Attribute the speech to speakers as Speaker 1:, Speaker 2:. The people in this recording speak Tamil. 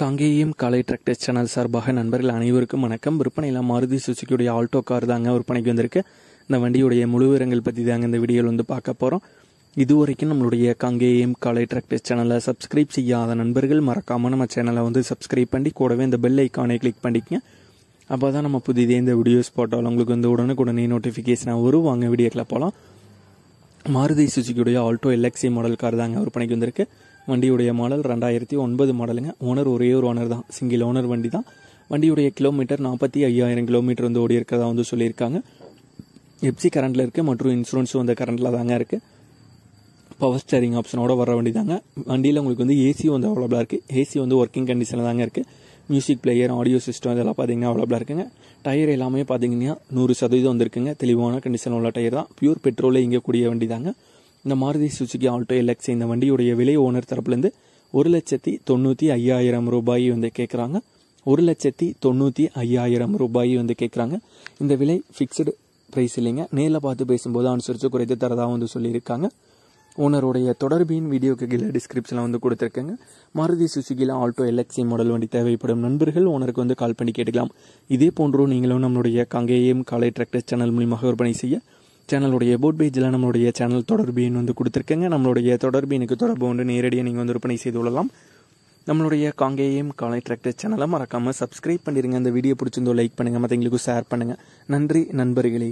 Speaker 1: காங்கேயம் காலை டிராக்டர் சேனல் சார்பாக நண்பர்கள் அனைவருக்கும் வணக்கம் விற்பனையில் மாருதி சுசுக்கியுடைய ஆல்டோ கார் தாங்க விற்பனைக்கு வந்திருக்கு இந்த வண்டியுடைய முழு விவரங்கள் பற்றி தாங்க இந்த வீடியோவில் வந்து பார்க்க போகிறோம் இது வரைக்கும் நம்மளுடைய காங்கேயம் காலை டிராக்டர் சேனலை சப்ஸ்கிரைப் செய்யாத நண்பர்கள் மறக்காமல் நம்ம சேனலை வந்து சப்ஸ்கிரைப் பண்ணி கூடவே இந்த பெல் ஐக்கானை கிளிக் பண்ணிக்கங்க அப்போ தான் நம்ம புதிதே இந்த வீடியோஸ் போட்டால் உங்களுக்கு வந்து உடனுக்குடனே நோட்டிஃபிகேஷனாக வரும் வாங்க வீடியோக்கில் போகலாம் மாருதி சுசுக்கியுடைய ஆல்டோ எல்எக்ஸி மாடல் கார் தாங்க விற்பனைக்கு வந்திருக்கு வண்டியுடைய மாடல் ரெண்டாயிரத்தி ஒன்பது மாடலுங்க ஓனர் ஒரே ஒரு ஓனர் தான் சிங்கிள் ஓனர் வண்டி தான் வண்டியுடைய கிலோமீட்டர் நாற்பத்தி ஐயாயிரம் கிலோமீட்டர் வந்து ஓடி இருக்கிறதா வந்து சொல்லியிருக்காங்க எப்சி கரண்டில் இருக்குது மற்றும் இன்சூரன்ஸும் அந்த கரண்டில் தாங்க இருக்குது பவர் ஸ்டேரிங் ஆப்ஷனோட வர வண்டி தாங்க வண்டியில் உங்களுக்கு வந்து ஏசி வந்து அவைலபிளாக இருக்குது ஏசி வந்து ஒர்க்கிங் கண்டிஷனில் தாங்க இருக்குது மியூசிக் பிளேயர் ஆடியோ சிஸ்டம் இதெல்லாம் பார்த்தீங்கன்னா அவைலபிளாக இருக்குங்க டயர் எல்லாமே பார்த்தீங்கன்னா நூறு சதவீதம் வந்துருக்குங்க தெளிவான கண்டிஷன் உள்ள டயர் தான் பியூர் பெட்ரோலே இங்கே கூடிய வண்டி தாங்க இந்த மாருதி சுசுகி ஆல்டோ எலக்ஸ் இந்த வண்டியுடைய விலை ஓனர் தரப்புலேருந்து ஒரு லட்சத்தி தொண்ணூற்றி ஐயாயிரம் ரூபாய் வந்து கேட்குறாங்க ஒரு லட்சத்தி தொண்ணூற்றி ஐயாயிரம் ரூபாய் வந்து கேட்குறாங்க இந்த விலை ஃபிக்ஸ்டு ப்ரைஸ் இல்லைங்க நேரில் பார்த்து பேசும்போது அனுசரித்து குறைத்து தரதாக வந்து சொல்லியிருக்காங்க ஓனருடைய தொடர்பின் வீடியோக்கு கீழே டிஸ்கிரிப்ஷனில் வந்து கொடுத்துருக்கேங்க மாருதி சுசுகியில் ஆல்டோ எல்எக்ஸி மாடல் வண்டி தேவைப்படும் நண்பர்கள் ஓனருக்கு வந்து கால் பண்ணி கேட்டுக்கலாம் இதே போன்றோ நீங்களும் நம்மளுடைய கங்கையம் காலை டிராக்டர் சேனல் மூலியமாக விற்பனை செய்ய சேனலுடைய போட் பேஜில் நம்மளுடைய சேனல் தொடர்பு எண் வந்து கொடுத்துருக்கேங்க நம்மளுடைய தொடர்பு எனக்கு தொடர்பு ஒன்று நேரடியாக நீங்கள் வந்து விற்பனை செய்து கொள்ளலாம் நம்மளுடைய காங்கேயம் காலை டிராக்டர் சேனலை மறக்காமல் சப்ஸ்கிரைப் பண்ணிடுங்க அந்த வீடியோ பிடிச்சிருந்தோ லைக் பண்ணுங்கள் மற்றவங்களுக்கும் ஷேர் பண்ணுங்கள் நன்றி நண்பர்களே